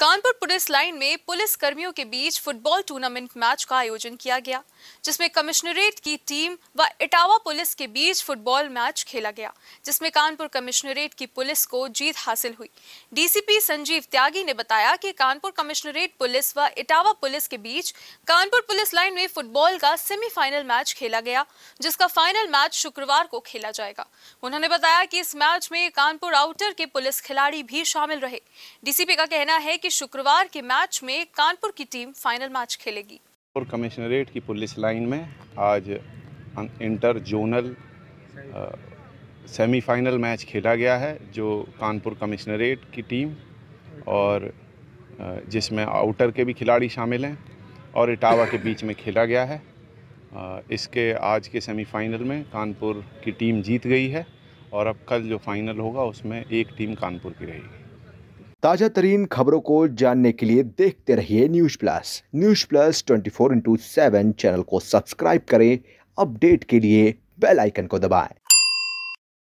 Kanpur police line में police कर्मियों के बीच फुटबॉल टूर्नामेंट मैच का आयोजन किया गया जिसमें कमिश्नरेट की टीम व इटावा पुलिस के बीच फुटबॉल मैच खेला गया जिसमें कानपुर कमिश्नरेट की पुलिस को जीत हासिल हुई डीसीपी संजीव त्यागी ने बताया कि कानपुर कमिश्नरेट पुलिस व इटावा पुलिस के बीच कानपुर पुलिस लाइन में फुटबॉल का सेमीफाइनल मैच खेला गया जिसका फाइनल मैच शुक्रवार को खेला जाएगा उन्होंने बताया कि इस मैच में कानपुर आउटर के पुलिस खिलाड़ी भी शामिल रहे डीसीपी का कहना है कि कि शुक्रवार के मैच में कानपुर की टीम फाइनल मैच खेलेगी और कमिश्नरेट की पुलिस लाइन में आज अं-, इंटर जोनल सेमीफाइनल मैच खेला गया है जो कानपुर कमिश्नरेट की टीम और जिसमें आउटर के भी खिलाड़ी शामिल हैं और इटावा के बीच में खेला गया है इसके आज के सेमीफाइनल में कानपुर की टीम जीत गई है और अब कल जो फाइनल होगा उसमें एक टीम कानपुर की रहेगी ताज़ा तरीन खबरों को जानने के लिए देखते रहिए news plus news plus twenty four into seven channel को सब्सक्राइब करें अपडेट के लिए बेल आइकन को दबाएं